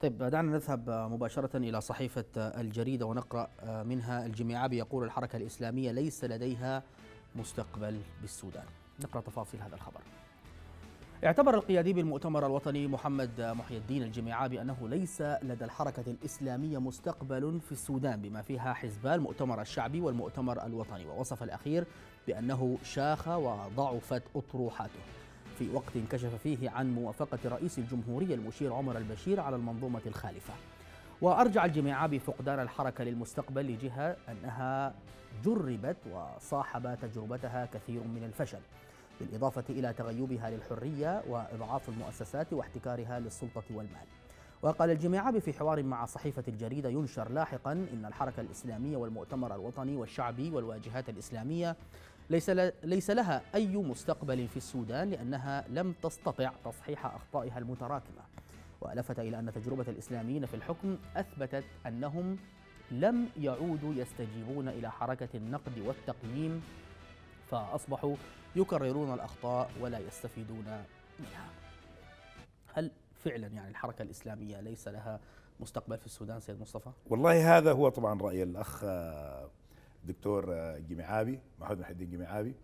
طيب دعنا نذهب مباشرة إلى صحيفة الجريدة ونقرأ منها الجميعابي يقول الحركة الإسلامية ليس لديها مستقبل بالسودان نقرأ تفاصيل هذا الخبر اعتبر القيادي بالمؤتمر الوطني محمد محي الدين الجميعابي أنه ليس لدى الحركة الإسلامية مستقبل في السودان بما فيها حزبان المؤتمر الشعبي والمؤتمر الوطني ووصف الأخير بأنه شاخ وضعفت أطروحاته في وقت كشف فيه عن موافقة رئيس الجمهورية المشير عمر البشير على المنظومة الخالفة وأرجع الجميع بفقدان الحركة للمستقبل لجهة أنها جربت وصاحب تجربتها كثير من الفشل بالإضافة إلى تغيبها للحرية وإضعاف المؤسسات واحتكارها للسلطة والمال وقال الجميعابي في حوار مع صحيفة الجريدة ينشر لاحقا إن الحركة الإسلامية والمؤتمر الوطني والشعبي والواجهات الإسلامية ليس, ليس لها أي مستقبل في السودان لأنها لم تستطع تصحيح أخطائها المتراكمة وألفت إلى أن تجربة الإسلاميين في الحكم أثبتت أنهم لم يعودوا يستجيبون إلى حركة النقد والتقييم فأصبحوا يكررون الأخطاء ولا يستفيدون منها هل فعلا يعني الحركة الإسلامية ليس لها مستقبل في السودان سيد مصطفى؟ والله هذا هو طبعا رأي الأخ آه، دكتور آه، جميعابي محمد محي الدين جميعابي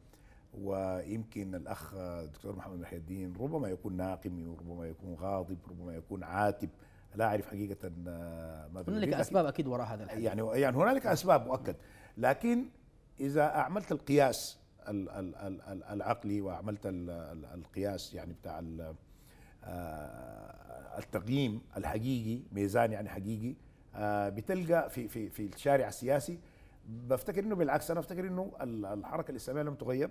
ويمكن الاخ آه، الدكتور محمد محي الدين ربما يكون ناقم ربما يكون غاضب ربما يكون عاتب لا اعرف حقيقه آه، ماذا هنالك اسباب اكيد وراء هذا الحديث يعني يعني هنالك اسباب مؤكد لكن اذا اعملت القياس العقلي واعملت القياس يعني بتاع التقييم الحقيقي ميزان يعني حقيقي بتلقى في في في الشارع السياسي بفتكر انه بالعكس انا افتكر انه الحركه الاسلاميه لم تغيب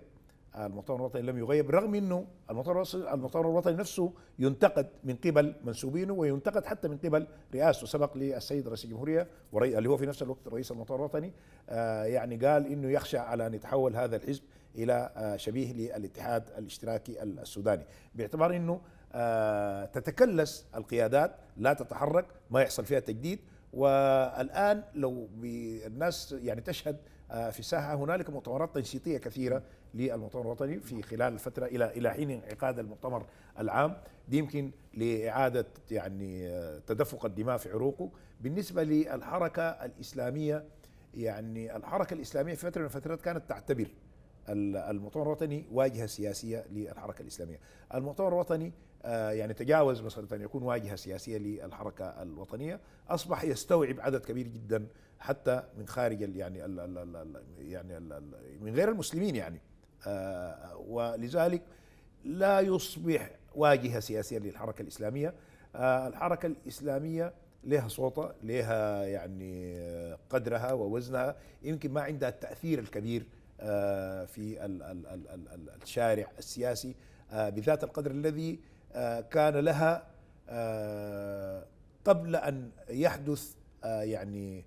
المؤتمر الوطني لم يغيب رغم انه المؤتمر الوطني نفسه ينتقد من قبل منسوبينه وينتقد حتى من قبل رئاسته سبق للسيد رئيس الجمهوريه وري اللي هو في نفس الوقت رئيس المؤتمر الوطني آه يعني قال انه يخشى على ان يتحول هذا الحزب الى آه شبيه للاتحاد الاشتراكي السوداني باعتبار انه آه تتكلس القيادات لا تتحرك ما يحصل فيها تجديد والان لو الناس يعني تشهد آه، في الساحه هنالك مؤتمرات تنشيطيه كثيره للمؤتمر الوطني في خلال الفتره الى الى حين انعقاد المؤتمر العام دي يمكن لاعاده يعني آه، تدفق الدماء في عروقه بالنسبه للحركه الاسلاميه يعني الحركه الاسلاميه في فتره من الفترات كانت تعتبر المؤتمر الوطني واجهه سياسيه للحركه الاسلاميه، المؤتمر الوطني آه، يعني تجاوز مساله ان يكون واجهه سياسيه للحركه الوطنيه، اصبح يستوعب عدد كبير جدا حتى من خارج ال يعني الـ الـ يعني من غير المسلمين يعني آه، ولذلك لا يصبح واجهه سياسيه للحركه الاسلاميه، آه، الحركه الاسلاميه لها صوتها لها يعني قدرها ووزنها يمكن ما عندها التاثير الكبير آه، في الشارع السياسي آه، بذات القدر الذي آه، كان لها قبل ان يحدث يعني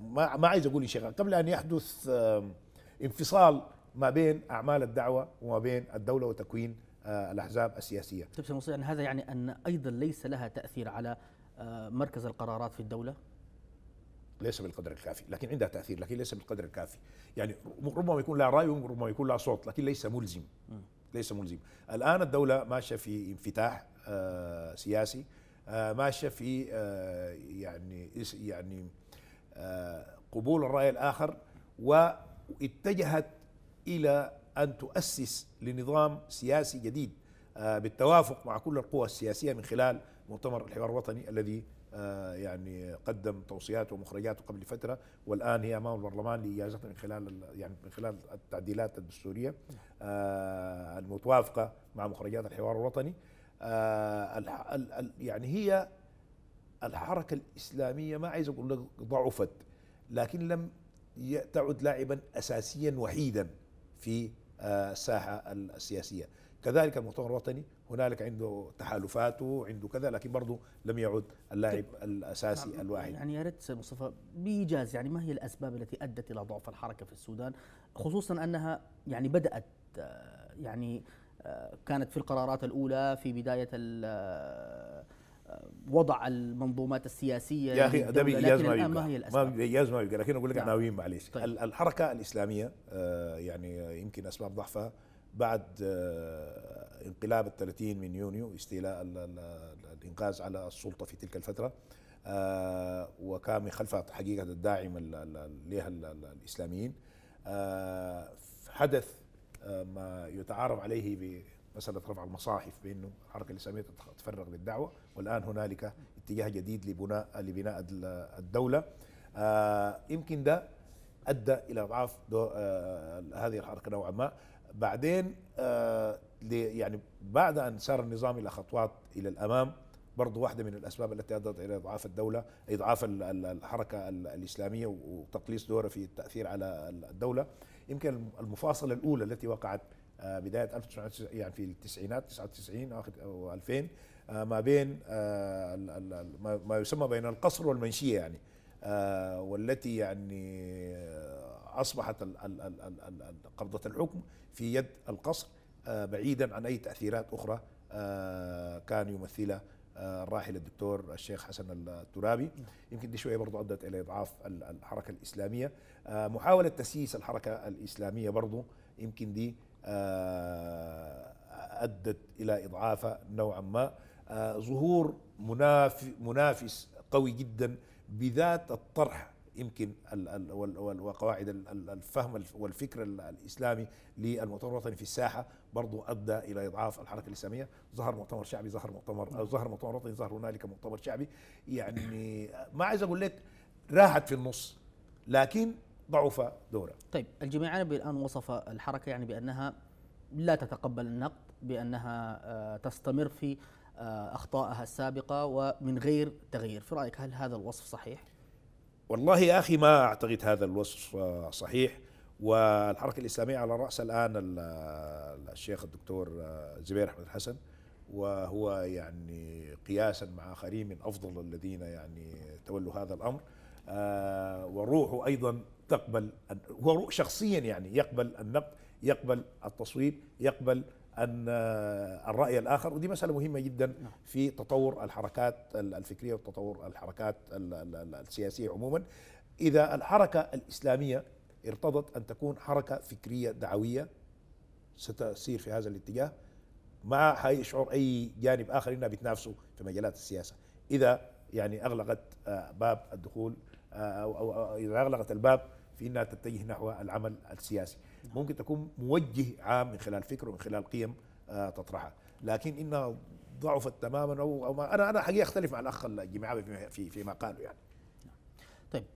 ما ما عايز اقول انشغال قبل ان يحدث انفصال ما بين اعمال الدعوه وما بين الدوله وتكوين الاحزاب السياسيه. طيب سيد هذا يعني ان ايضا ليس لها تاثير على مركز القرارات في الدوله؟ ليس بالقدر الكافي لكن عندها تاثير لكن ليس بالقدر الكافي يعني ربما يكون لها راي وربما يكون لها صوت لكن ليس ملزم ليس ملزم الان الدوله ماشيه في انفتاح آه، سياسي آه، ماشيه في آه، يعني يعني قبول الراي الاخر واتجهت الى ان تؤسس لنظام سياسي جديد بالتوافق مع كل القوى السياسيه من خلال مؤتمر الحوار الوطني الذي آه، يعني قدم توصيات ومخرجاته قبل فتره والان هي امام البرلمان لاجازتها من خلال يعني من خلال التعديلات الدستوريه آه، المتوافقه مع مخرجات الحوار الوطني آه، يعني هي الحركه الاسلاميه ما عايز اقول لك ضعفت لكن لم تعد لاعبا اساسيا وحيدا في الساحه السياسيه كذلك المؤتمر الوطني هنالك عنده تحالفاته عنده كذا لكن برضه لم يعد اللاعب طيب. الاساسي نعم، الواحد يعني يا ريت مصطفى بايجاز يعني ما هي الاسباب التي ادت الى ضعف الحركه في السودان خصوصا انها يعني بدات آه، يعني آه، كانت في القرارات الاولى في بدايه آه، وضع المنظومات السياسيه يا اخي ده بإيجاز ما ما هي الاسباب ما ما لكن اقول لك عناوين نعم. معلش طيب. الحركه الاسلاميه يعني يمكن اسباب ضعفها بعد آه، انقلاب ال 30 من يونيو استيلاء الإنقاذ على السلطة في تلك الفترة آه، وكان من خلفها حقيقة الداعم لها الإسلاميين آه، حدث ما يتعارف عليه بمسألة رفع المصاحف بأنه الحركة الإسلامية تتفرغ للدعوة والآن هنالك اتجاه جديد لبناء لبناء الدولة يمكن ده أدى إلى أضعاف هذه الحركة نوعا ما بعدين آه، يعني بعد ان سار النظام الى خطوات الى الامام برضه واحدة من الأسباب التي أدت إلى إضعاف الدولة إضعاف الحركة الإسلامية وتقليص دورها في التأثير على الدولة يمكن المفاصلة الأولى التي وقعت آه، بداية 1990 يعني في التسعينات 99 آخر أو 2000 آه، ما بين ما يسمى بين القصر والمنشية يعني والتي يعني أصبحت قبضة الحكم في يد القصر آه، بعيدا عن أي تأثيرات أخرى آه، كان يمثلها آه، الراحل الدكتور الشيخ حسن الترابي يمكن دي شويه برضه ادت الى اضعاف الحركه الاسلاميه محاوله تسييس الحركه الاسلاميه برضه يمكن دي ادت الى اضعافها نوعا ما ظهور منافس قوي جدا بذات الطرح يمكن وقواعد الفهم والفكر الاسلامي للمؤتمر الوطني في الساحه برضو ادى الى اضعاف الحركه الاسلاميه ظهر مؤتمر شعبي ظهر مؤتمر ظهر مؤتمر وطني ظهر هنالك مؤتمر شعبي يعني ما عايز اقول لك راحت في النص لكن ضعف دوره طيب الجميع العربي يعني الان وصف الحركه يعني بانها لا تتقبل النقد بانها آه، تستمر في آه، اخطائها السابقه ومن غير تغيير في رايك هل هذا الوصف صحيح والله يا أخي ما أعتقد هذا الوصف صحيح والحركة الإسلامية على رأس الآن الشيخ الدكتور زبير أحمد الحسن وهو يعني قياسا مع آخرين من أفضل الذين يعني تولوا هذا الأمر آه، وروحه أيضا تقبل هو شخصيا يعني يقبل النقد يقبل التصويب يقبل ان آه، الراي الاخر ودي مساله مهمه جدا نعم. في تطور الحركات الفكريه وتطور الحركات السياسيه عموما اذا الحركه الاسلاميه ارتضت ان تكون حركه فكريه دعويه ستسير في هذا الاتجاه ما حيشعر اي جانب اخر انها بتنافسه في مجالات السياسه اذا يعني اغلقت آه، باب الدخول آه، او اذا اغلقت الباب في انها تتجه نحو العمل السياسي ممكن تكون موجه عام من خلال فكر ومن خلال قيم آه، تطرحها لكن انها ضعفت تماما او, أو ما انا انا حقيقه اختلف مع الاخ الجماعي فيما في قاله يعني طيب.